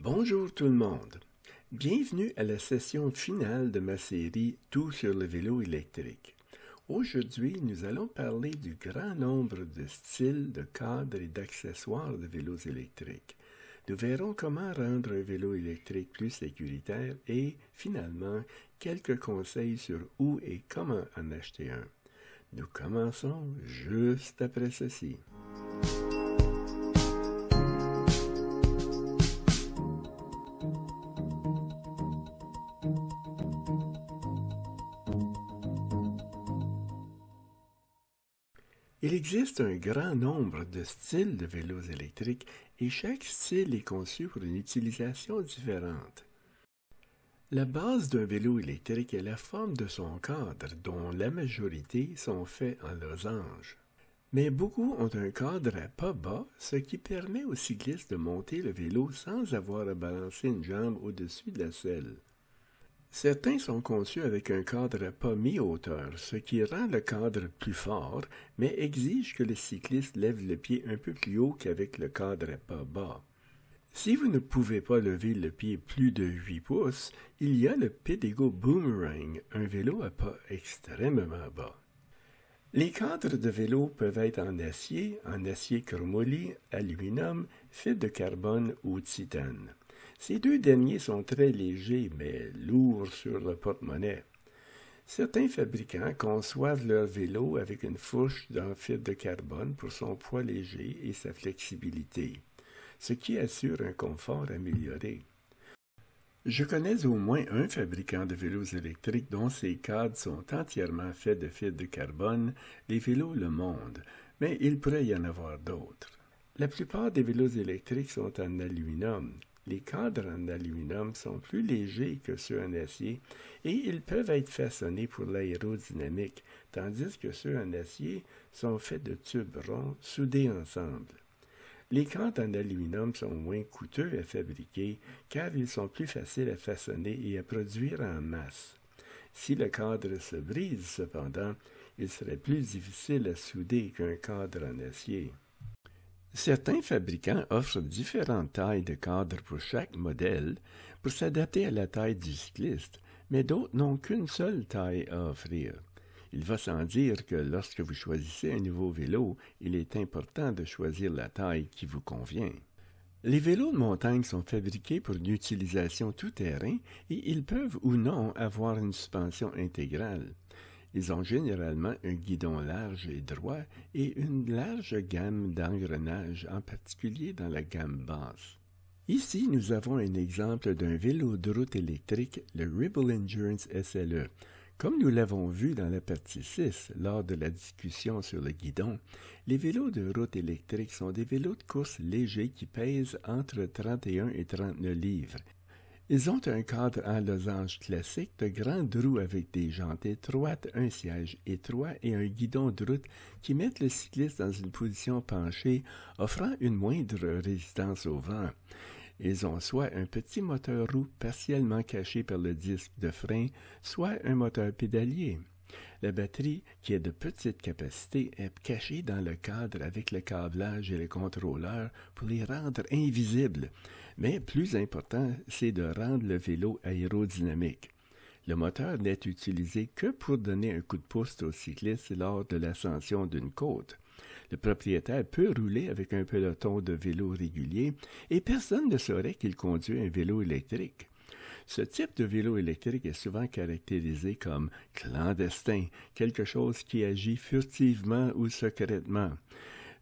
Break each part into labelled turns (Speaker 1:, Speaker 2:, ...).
Speaker 1: Bonjour tout le monde. Bienvenue à la session finale de ma série Tout sur le vélo électrique. Aujourd'hui, nous allons parler du grand nombre de styles, de cadres et d'accessoires de vélos électriques. Nous verrons comment rendre un vélo électrique plus sécuritaire et, finalement, quelques conseils sur où et comment en acheter un. Nous commençons juste après ceci. Il existe un grand nombre de styles de vélos électriques et chaque style est conçu pour une utilisation différente. La base d'un vélo électrique est la forme de son cadre, dont la majorité sont faits en losange. Mais beaucoup ont un cadre à pas bas, ce qui permet aux cyclistes de monter le vélo sans avoir à balancer une jambe au-dessus de la selle. Certains sont conçus avec un cadre à pas mi-hauteur, ce qui rend le cadre plus fort, mais exige que le cycliste lève le pied un peu plus haut qu'avec le cadre pas bas. Si vous ne pouvez pas lever le pied plus de 8 pouces, il y a le Pedego Boomerang, un vélo à pas extrêmement bas. Les cadres de vélo peuvent être en acier, en acier chromoly, aluminium, fait de carbone ou titane. Ces deux derniers sont très légers, mais lourds sur le porte-monnaie. Certains fabricants conçoivent leurs vélo avec une fourche d'un fil de carbone pour son poids léger et sa flexibilité, ce qui assure un confort amélioré. Je connais au moins un fabricant de vélos électriques dont ces cadres sont entièrement faits de fil de carbone, les vélos Le Monde, mais il pourrait y en avoir d'autres. La plupart des vélos électriques sont en aluminium, les cadres en aluminium sont plus légers que ceux en acier et ils peuvent être façonnés pour l'aérodynamique, tandis que ceux en acier sont faits de tubes ronds soudés ensemble. Les cadres en aluminium sont moins coûteux à fabriquer car ils sont plus faciles à façonner et à produire en masse. Si le cadre se brise cependant, il serait plus difficile à souder qu'un cadre en acier. Certains fabricants offrent différentes tailles de cadre pour chaque modèle pour s'adapter à la taille du cycliste, mais d'autres n'ont qu'une seule taille à offrir. Il va sans dire que lorsque vous choisissez un nouveau vélo, il est important de choisir la taille qui vous convient. Les vélos de montagne sont fabriqués pour une utilisation tout-terrain et ils peuvent ou non avoir une suspension intégrale. Ils ont généralement un guidon large et droit et une large gamme d'engrenages, en particulier dans la gamme basse. Ici, nous avons un exemple d'un vélo de route électrique, le Ribble Endurance SLE. Comme nous l'avons vu dans la partie 6 lors de la discussion sur le guidon, les vélos de route électrique sont des vélos de course légers qui pèsent entre 31 et 39 livres. Ils ont un cadre à losange classique de grandes roues avec des jantes étroites, un siège étroit et un guidon de route qui mettent le cycliste dans une position penchée, offrant une moindre résistance au vent. Ils ont soit un petit moteur roue partiellement caché par le disque de frein, soit un moteur pédalier. La batterie, qui est de petite capacité, est cachée dans le cadre avec le câblage et les contrôleurs pour les rendre invisibles. Mais plus important, c'est de rendre le vélo aérodynamique. Le moteur n'est utilisé que pour donner un coup de pouce au cycliste lors de l'ascension d'une côte. Le propriétaire peut rouler avec un peloton de vélo régulier et personne ne saurait qu'il conduit un vélo électrique. Ce type de vélo électrique est souvent caractérisé comme clandestin, quelque chose qui agit furtivement ou secrètement.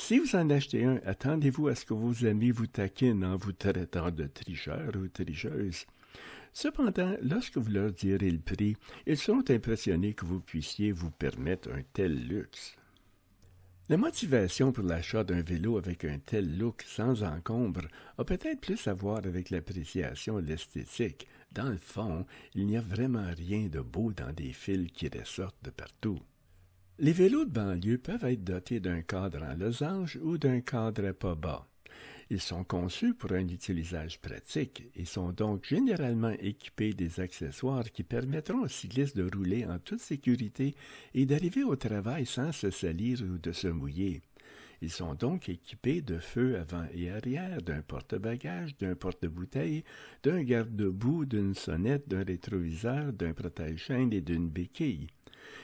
Speaker 1: Si vous en achetez un, attendez-vous à ce que vos amis vous taquinent en vous traitant de tricheur ou tricheuse. Cependant, lorsque vous leur direz le prix, ils seront impressionnés que vous puissiez vous permettre un tel luxe. La motivation pour l'achat d'un vélo avec un tel look sans encombre a peut-être plus à voir avec l'appréciation de l'esthétique. Dans le fond, il n'y a vraiment rien de beau dans des fils qui ressortent de partout. Les vélos de banlieue peuvent être dotés d'un cadre en losange ou d'un cadre à pas bas. Ils sont conçus pour un utilisage pratique et sont donc généralement équipés des accessoires qui permettront aux cyclistes de rouler en toute sécurité et d'arriver au travail sans se salir ou de se mouiller. Ils sont donc équipés de feux avant et arrière, d'un porte-bagages, d'un porte-bouteille, d'un garde-boue, d'une sonnette, d'un rétroviseur, d'un protège-chaîne et d'une béquille.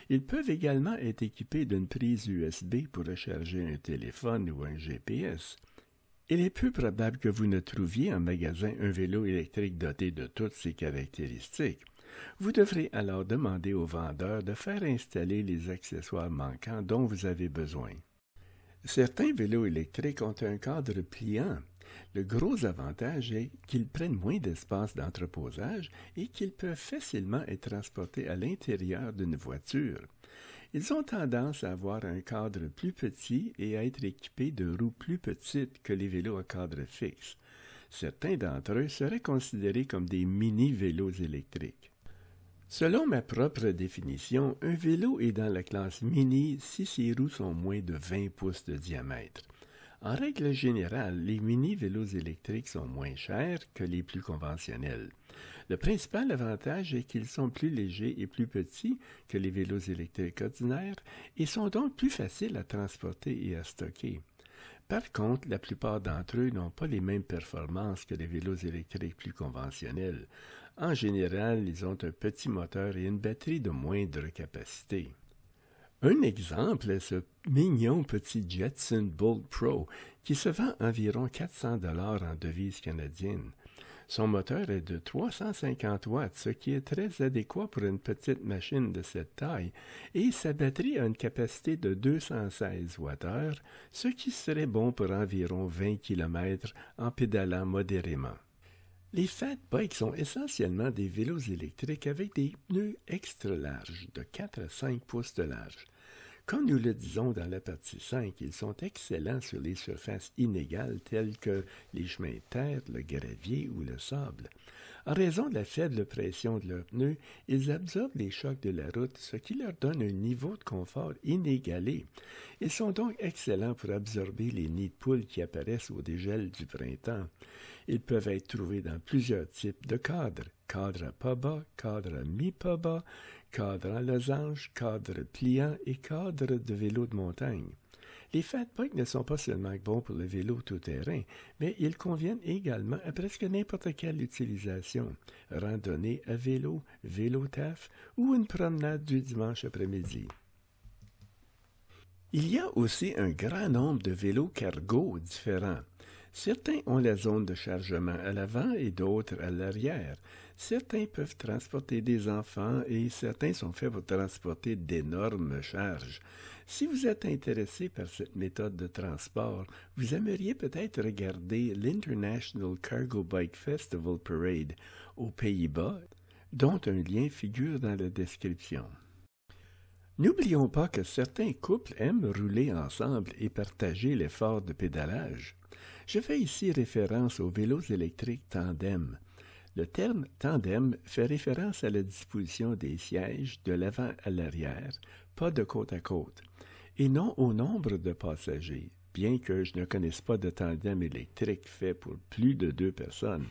Speaker 1: Ils peuvent également être équipés d'une prise USB pour recharger un téléphone ou un GPS. Il est peu probable que vous ne trouviez en magasin un vélo électrique doté de toutes ces caractéristiques. Vous devrez alors demander au vendeur de faire installer les accessoires manquants dont vous avez besoin. Certains vélos électriques ont un cadre pliant le gros avantage est qu'ils prennent moins d'espace d'entreposage et qu'ils peuvent facilement être transportés à l'intérieur d'une voiture. Ils ont tendance à avoir un cadre plus petit et à être équipés de roues plus petites que les vélos à cadre fixe. Certains d'entre eux seraient considérés comme des mini-vélos électriques. Selon ma propre définition, un vélo est dans la classe mini si ses roues sont moins de 20 pouces de diamètre. En règle générale, les mini-vélos électriques sont moins chers que les plus conventionnels. Le principal avantage est qu'ils sont plus légers et plus petits que les vélos électriques ordinaires et sont donc plus faciles à transporter et à stocker. Par contre, la plupart d'entre eux n'ont pas les mêmes performances que les vélos électriques plus conventionnels. En général, ils ont un petit moteur et une batterie de moindre capacité. Un exemple est ce mignon petit Jetson Bolt Pro qui se vend environ 400 dollars en devise canadienne. Son moteur est de 350 watts, ce qui est très adéquat pour une petite machine de cette taille, et sa batterie a une capacité de 216 Wh, ce qui serait bon pour environ 20 km en pédalant modérément. Les fat bikes sont essentiellement des vélos électriques avec des pneus extra larges de 4 à 5 pouces de large. Comme nous le disons dans la partie 5, ils sont excellents sur les surfaces inégales telles que les chemins de terre, le gravier ou le sable. En raison de la faible pression de leurs pneus, ils absorbent les chocs de la route, ce qui leur donne un niveau de confort inégalé. Ils sont donc excellents pour absorber les nids de poules qui apparaissent au dégel du printemps. Ils peuvent être trouvés dans plusieurs types de cadres cadre à pas bas, cadre à mi-pas bas, cadres en losange, cadres pliants et cadres de vélo de montagne. Les fat ne sont pas seulement bons pour le vélo tout-terrain, mais ils conviennent également à presque n'importe quelle utilisation, randonnée à vélo, vélo taf ou une promenade du dimanche après-midi. Il y a aussi un grand nombre de vélos cargo différents. Certains ont la zone de chargement à l'avant et d'autres à l'arrière. Certains peuvent transporter des enfants et certains sont faits pour transporter d'énormes charges. Si vous êtes intéressé par cette méthode de transport, vous aimeriez peut-être regarder l'International Cargo Bike Festival Parade aux Pays-Bas, dont un lien figure dans la description. N'oublions pas que certains couples aiment rouler ensemble et partager l'effort de pédalage. Je fais ici référence aux vélos électriques tandem, le terme tandem fait référence à la disposition des sièges de l'avant à l'arrière, pas de côte à côte, et non au nombre de passagers, bien que je ne connaisse pas de tandem électrique fait pour plus de deux personnes.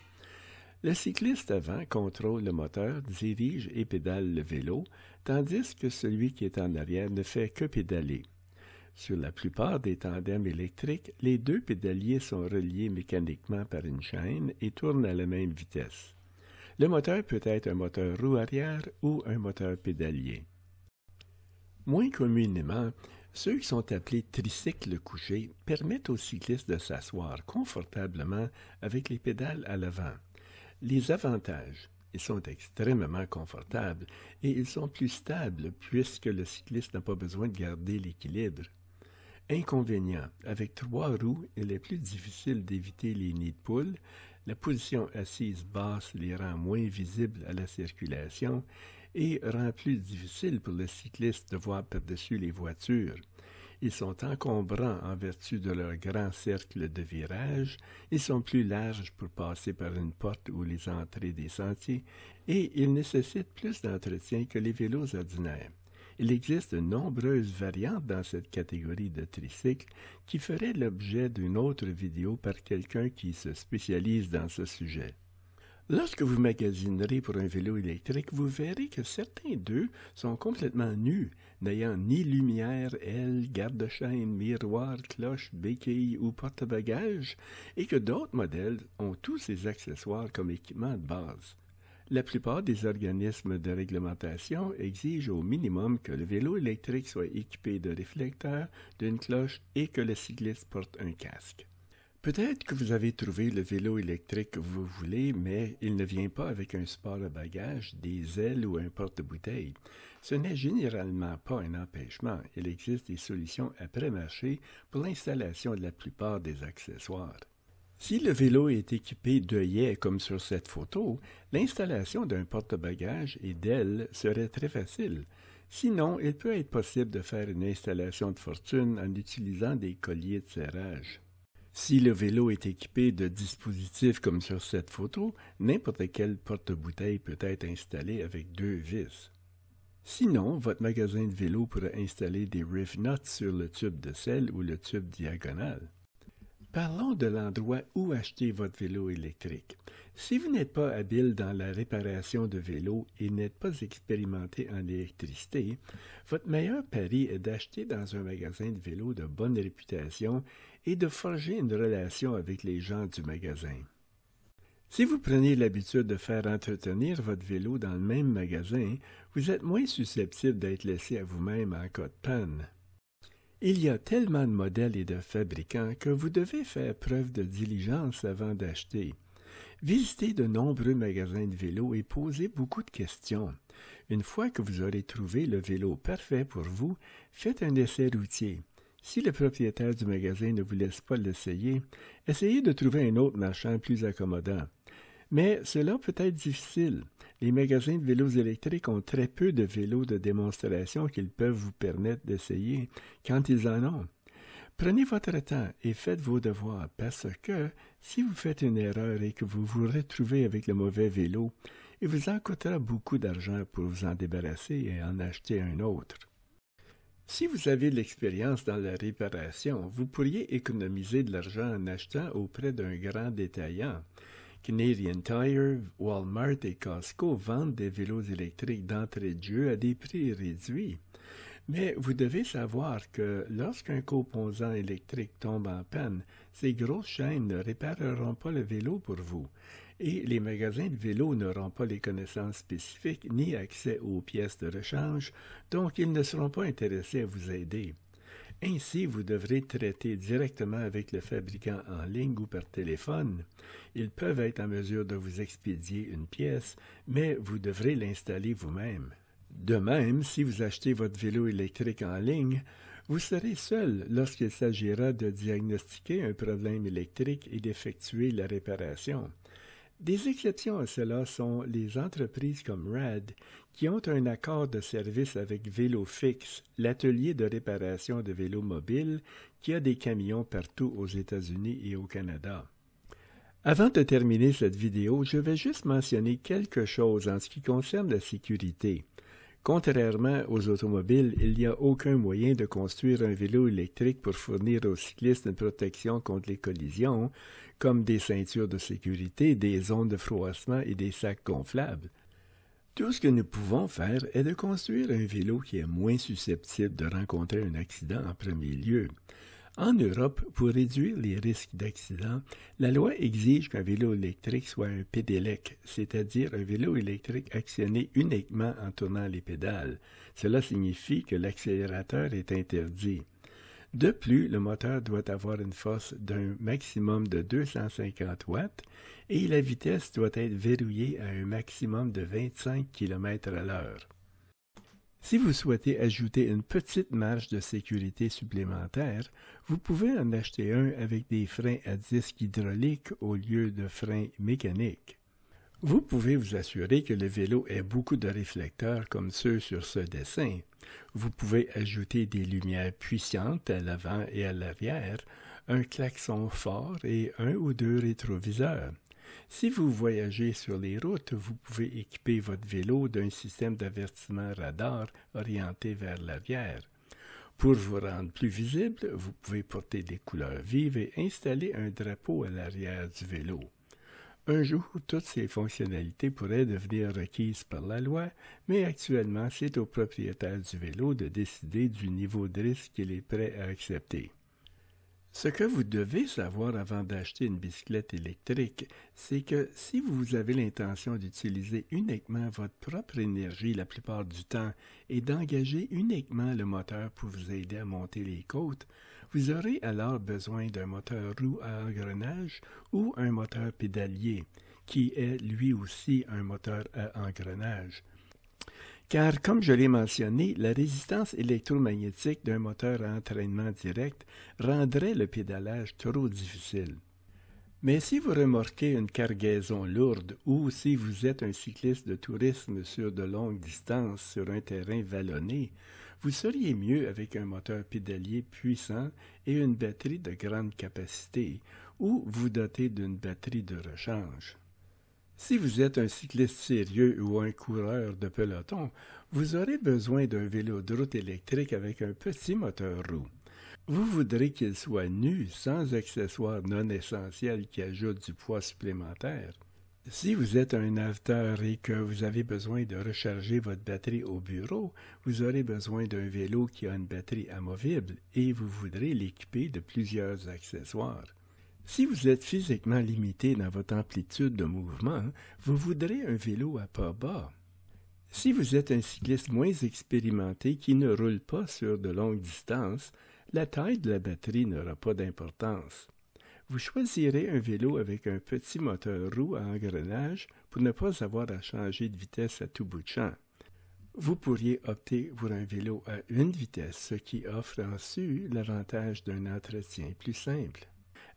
Speaker 1: Le cycliste avant contrôle le moteur, dirige et pédale le vélo, tandis que celui qui est en arrière ne fait que pédaler. Sur la plupart des tandems électriques, les deux pédaliers sont reliés mécaniquement par une chaîne et tournent à la même vitesse. Le moteur peut être un moteur roue arrière ou un moteur pédalier. Moins communément, ceux qui sont appelés tricycles couchés permettent aux cyclistes de s'asseoir confortablement avec les pédales à l'avant. Les avantages ils sont extrêmement confortables et ils sont plus stables puisque le cycliste n'a pas besoin de garder l'équilibre. Inconvénient, avec trois roues, il est plus difficile d'éviter les nids de poules, la position assise basse les rend moins visibles à la circulation et rend plus difficile pour le cycliste de voir par-dessus les voitures. Ils sont encombrants en vertu de leur grand cercle de virage, ils sont plus larges pour passer par une porte ou les entrées des sentiers, et ils nécessitent plus d'entretien que les vélos ordinaires. Il existe de nombreuses variantes dans cette catégorie de tricycles qui feraient l'objet d'une autre vidéo par quelqu'un qui se spécialise dans ce sujet. Lorsque vous magasinerez pour un vélo électrique, vous verrez que certains d'eux sont complètement nus, n'ayant ni lumière, aile, garde-chaîne, miroir, cloche, béquille ou porte-bagages, et que d'autres modèles ont tous ces accessoires comme équipement de base. La plupart des organismes de réglementation exigent au minimum que le vélo électrique soit équipé de réflecteurs, d'une cloche et que le cycliste porte un casque. Peut-être que vous avez trouvé le vélo électrique que vous voulez, mais il ne vient pas avec un support à bagages, des ailes ou un porte-bouteille. Ce n'est généralement pas un empêchement. Il existe des solutions après-marché pour l'installation de la plupart des accessoires. Si le vélo est équipé d'œillets comme sur cette photo, l'installation d'un porte-bagages et d'ailes serait très facile. Sinon, il peut être possible de faire une installation de fortune en utilisant des colliers de serrage. Si le vélo est équipé de dispositifs comme sur cette photo, n'importe quel porte-bouteille peut être installé avec deux vis. Sinon, votre magasin de vélo pourrait installer des riff nuts sur le tube de selle ou le tube diagonal. Parlons de l'endroit où acheter votre vélo électrique. Si vous n'êtes pas habile dans la réparation de vélos et n'êtes pas expérimenté en électricité, votre meilleur pari est d'acheter dans un magasin de vélos de bonne réputation et de forger une relation avec les gens du magasin. Si vous prenez l'habitude de faire entretenir votre vélo dans le même magasin, vous êtes moins susceptible d'être laissé à vous-même en cas de panne. Il y a tellement de modèles et de fabricants que vous devez faire preuve de diligence avant d'acheter. Visitez de nombreux magasins de vélos et posez beaucoup de questions. Une fois que vous aurez trouvé le vélo parfait pour vous, faites un essai routier. Si le propriétaire du magasin ne vous laisse pas l'essayer, essayez de trouver un autre marchand plus accommodant. Mais cela peut-être difficile. Les magasins de vélos électriques ont très peu de vélos de démonstration qu'ils peuvent vous permettre d'essayer quand ils en ont. Prenez votre temps et faites vos devoirs parce que si vous faites une erreur et que vous vous retrouvez avec le mauvais vélo, il vous en coûtera beaucoup d'argent pour vous en débarrasser et en acheter un autre. Si vous avez de l'expérience dans la réparation, vous pourriez économiser de l'argent en achetant auprès d'un grand détaillant Canadian Tire, Walmart et Costco vendent des vélos électriques d'entrée de jeu à des prix réduits. Mais vous devez savoir que lorsqu'un composant électrique tombe en panne, ces grosses chaînes ne répareront pas le vélo pour vous, et les magasins de vélos n'auront pas les connaissances spécifiques ni accès aux pièces de rechange, donc ils ne seront pas intéressés à vous aider. Ainsi, vous devrez traiter directement avec le fabricant en ligne ou par téléphone. Ils peuvent être en mesure de vous expédier une pièce, mais vous devrez l'installer vous-même. De même, si vous achetez votre vélo électrique en ligne, vous serez seul lorsqu'il s'agira de diagnostiquer un problème électrique et d'effectuer la réparation. Des exceptions à cela sont les entreprises comme RAD qui ont un accord de service avec Vélofix, l'atelier de réparation de vélos mobiles qui a des camions partout aux États-Unis et au Canada. Avant de terminer cette vidéo, je vais juste mentionner quelque chose en ce qui concerne la sécurité. Contrairement aux automobiles, il n'y a aucun moyen de construire un vélo électrique pour fournir aux cyclistes une protection contre les collisions, comme des ceintures de sécurité, des zones de froissement et des sacs gonflables. Tout ce que nous pouvons faire est de construire un vélo qui est moins susceptible de rencontrer un accident en premier lieu. En Europe, pour réduire les risques d'accident, la loi exige qu'un vélo électrique soit un pédélec, c'est-à-dire un vélo électrique actionné uniquement en tournant les pédales. Cela signifie que l'accélérateur est interdit. De plus, le moteur doit avoir une force d'un maximum de 250 watts et la vitesse doit être verrouillée à un maximum de 25 km à l'heure. Si vous souhaitez ajouter une petite marge de sécurité supplémentaire, vous pouvez en acheter un avec des freins à disque hydraulique au lieu de freins mécaniques. Vous pouvez vous assurer que le vélo ait beaucoup de réflecteurs comme ceux sur ce dessin. Vous pouvez ajouter des lumières puissantes à l'avant et à l'arrière, un klaxon fort et un ou deux rétroviseurs. Si vous voyagez sur les routes, vous pouvez équiper votre vélo d'un système d'avertissement radar orienté vers l'arrière. Pour vous rendre plus visible, vous pouvez porter des couleurs vives et installer un drapeau à l'arrière du vélo. Un jour, toutes ces fonctionnalités pourraient devenir requises par la loi, mais actuellement, c'est au propriétaire du vélo de décider du niveau de risque qu'il est prêt à accepter. Ce que vous devez savoir avant d'acheter une bicyclette électrique, c'est que si vous avez l'intention d'utiliser uniquement votre propre énergie la plupart du temps et d'engager uniquement le moteur pour vous aider à monter les côtes, vous aurez alors besoin d'un moteur roue à engrenage ou un moteur pédalier, qui est lui aussi un moteur à engrenage car comme je l'ai mentionné, la résistance électromagnétique d'un moteur à entraînement direct rendrait le pédalage trop difficile. Mais si vous remorquez une cargaison lourde ou si vous êtes un cycliste de tourisme sur de longues distances sur un terrain vallonné, vous seriez mieux avec un moteur pédalier puissant et une batterie de grande capacité, ou vous doter d'une batterie de rechange. Si vous êtes un cycliste sérieux ou un coureur de peloton, vous aurez besoin d'un vélo de route électrique avec un petit moteur roue. Vous voudrez qu'il soit nu, sans accessoires non essentiels qui ajoutent du poids supplémentaire. Si vous êtes un naveteur et que vous avez besoin de recharger votre batterie au bureau, vous aurez besoin d'un vélo qui a une batterie amovible et vous voudrez l'équiper de plusieurs accessoires. Si vous êtes physiquement limité dans votre amplitude de mouvement, hein, vous voudrez un vélo à pas bas. Si vous êtes un cycliste moins expérimenté qui ne roule pas sur de longues distances, la taille de la batterie n'aura pas d'importance. Vous choisirez un vélo avec un petit moteur roue à engrenage pour ne pas avoir à changer de vitesse à tout bout de champ. Vous pourriez opter pour un vélo à une vitesse, ce qui offre ensuite l'avantage d'un entretien plus simple.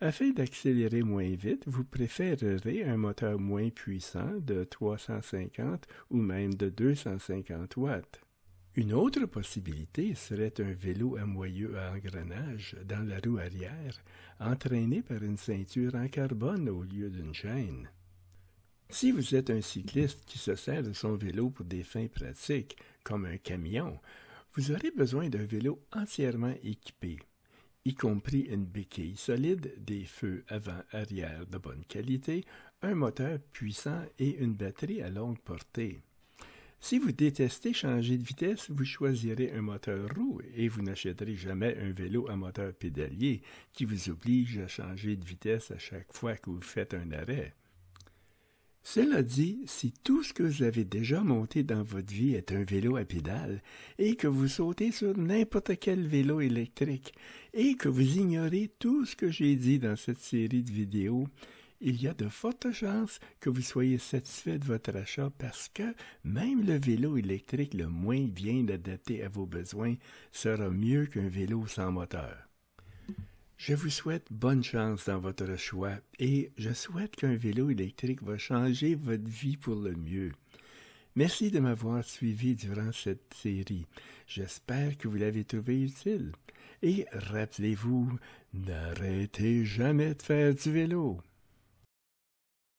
Speaker 1: Afin d'accélérer moins vite, vous préférerez un moteur moins puissant de 350 ou même de 250 watts. Une autre possibilité serait un vélo à moyeu à engrenage dans la roue arrière, entraîné par une ceinture en carbone au lieu d'une chaîne. Si vous êtes un cycliste qui se sert de son vélo pour des fins pratiques, comme un camion, vous aurez besoin d'un vélo entièrement équipé y compris une béquille solide, des feux avant-arrière de bonne qualité, un moteur puissant et une batterie à longue portée. Si vous détestez changer de vitesse, vous choisirez un moteur roue et vous n'achèterez jamais un vélo à moteur pédalier qui vous oblige à changer de vitesse à chaque fois que vous faites un arrêt. Cela dit, si tout ce que vous avez déjà monté dans votre vie est un vélo à pédale et que vous sautez sur n'importe quel vélo électrique et que vous ignorez tout ce que j'ai dit dans cette série de vidéos, il y a de fortes chances que vous soyez satisfait de votre achat parce que même le vélo électrique le moins bien adapté à vos besoins sera mieux qu'un vélo sans moteur. Je vous souhaite bonne chance dans votre choix et je souhaite qu'un vélo électrique va changer votre vie pour le mieux. Merci de m'avoir suivi durant cette série. J'espère que vous l'avez trouvé utile. Et rappelez-vous, n'arrêtez jamais de faire du vélo.